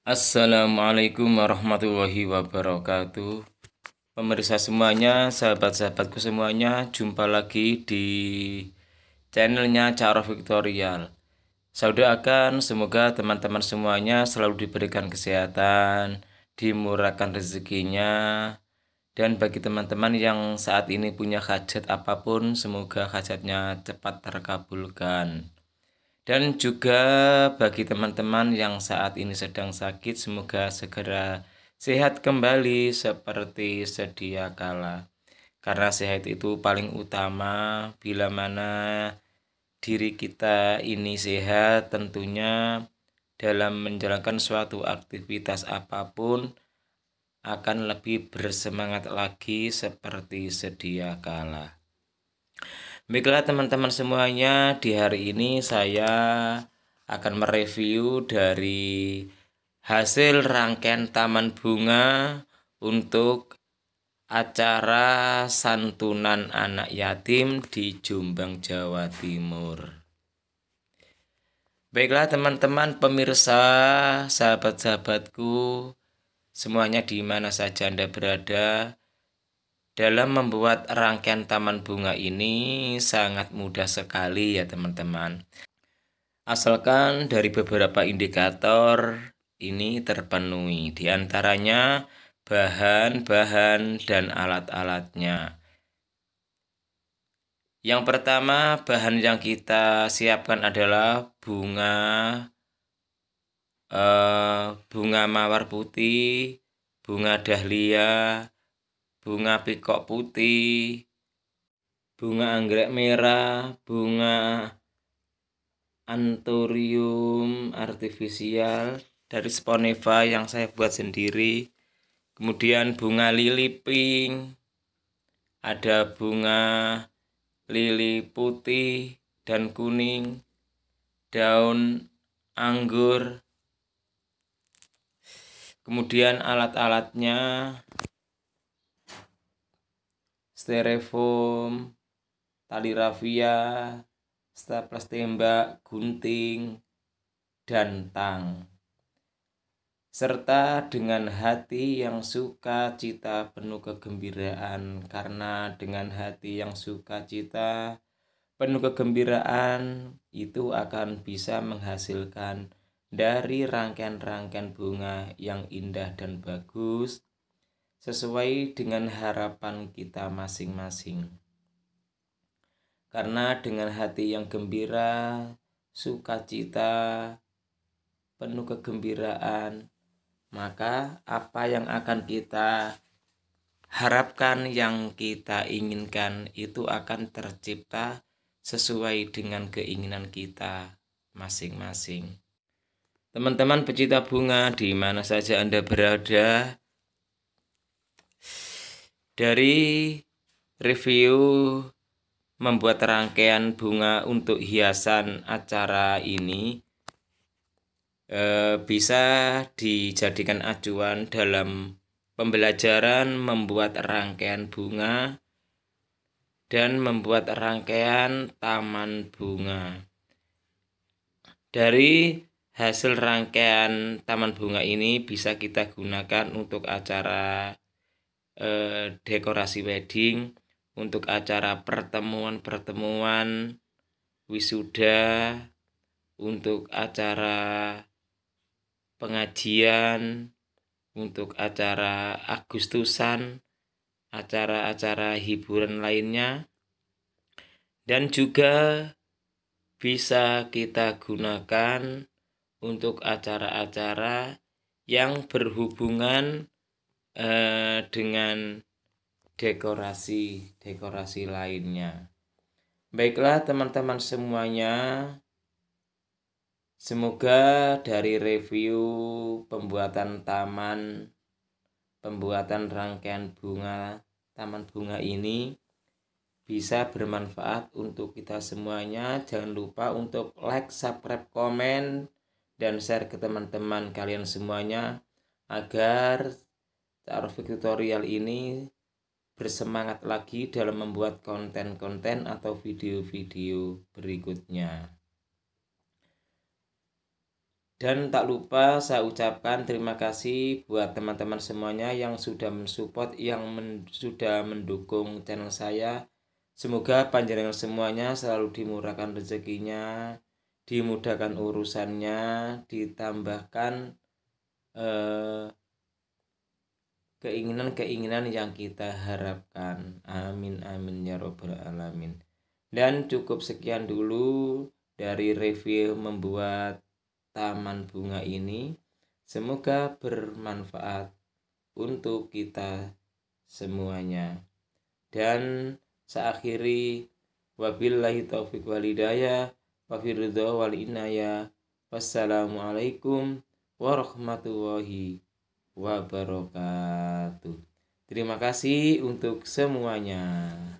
Assalamualaikum warahmatullahi wabarakatuh Pemirsa semuanya, sahabat-sahabatku semuanya Jumpa lagi di channelnya Cara Victorial Saya doakan semoga teman-teman semuanya selalu diberikan kesehatan Dimurahkan rezekinya Dan bagi teman-teman yang saat ini punya hajat apapun Semoga hajatnya cepat terkabulkan dan juga bagi teman-teman yang saat ini sedang sakit, semoga segera sehat kembali seperti sedia kala. Karena sehat itu paling utama, bila mana diri kita ini sehat tentunya dalam menjalankan suatu aktivitas apapun, akan lebih bersemangat lagi seperti sedia kala. Baiklah teman-teman semuanya, di hari ini saya akan mereview dari hasil rangkaian taman bunga untuk acara santunan anak yatim di Jombang, Jawa Timur. Baiklah teman-teman pemirsa, sahabat-sahabatku, semuanya di mana saja Anda berada, dalam membuat rangkaian taman bunga ini sangat mudah sekali ya teman-teman. Asalkan dari beberapa indikator ini terpenuhi, Di antaranya bahan-bahan dan alat-alatnya. Yang pertama, bahan yang kita siapkan adalah bunga eh, bunga mawar putih, bunga dahlia, bunga pikok putih, bunga anggrek merah, bunga anturium artifisial dari sponeva yang saya buat sendiri. Kemudian bunga lili pink, ada bunga lili putih dan kuning, daun anggur. Kemudian alat-alatnya styrofoam, tali rafia, staples tembak, gunting, dan tang. Serta dengan hati yang suka cita penuh kegembiraan, karena dengan hati yang suka cita penuh kegembiraan itu akan bisa menghasilkan dari rangkaian-rangkaian bunga yang indah dan bagus sesuai dengan harapan kita masing-masing. Karena dengan hati yang gembira, sukacita, penuh kegembiraan, maka apa yang akan kita harapkan yang kita inginkan itu akan tercipta sesuai dengan keinginan kita masing-masing. Teman-teman pecinta bunga di mana saja Anda berada, dari review membuat rangkaian bunga untuk hiasan acara ini eh, bisa dijadikan acuan dalam pembelajaran membuat rangkaian bunga dan membuat rangkaian taman bunga. Dari hasil rangkaian taman bunga ini bisa kita gunakan untuk acara eh, dekorasi wedding, untuk acara pertemuan-pertemuan wisuda, untuk acara pengajian, untuk acara Agustusan, acara-acara hiburan lainnya, dan juga bisa kita gunakan untuk acara-acara yang berhubungan Eh, dengan dekorasi dekorasi lainnya. Baiklah teman-teman semuanya, semoga dari review pembuatan taman pembuatan rangkaian bunga taman bunga ini bisa bermanfaat untuk kita semuanya. Jangan lupa untuk like, subscribe, komen, dan share ke teman-teman kalian semuanya agar Ta'aruf Tutorial ini bersemangat lagi dalam membuat konten-konten atau video-video berikutnya. Dan tak lupa saya ucapkan terima kasih buat teman-teman semuanya yang sudah mensupport, yang men, sudah mendukung channel saya. Semoga panjenengan semuanya selalu dimurahkan rezekinya, dimudahkan urusannya, ditambahkan eh, keinginan-keinginan yang kita harapkan. Amin amin ya robbal alamin. Dan cukup sekian dulu dari review membuat taman bunga ini. Semoga bermanfaat untuk kita semuanya. Dan seakhiri akhiri wabillahi taufiq wal hidayah wafir wal inayah. Wassalamualaikum warahmatullahi wabarakatuh. Terima kasih untuk semuanya.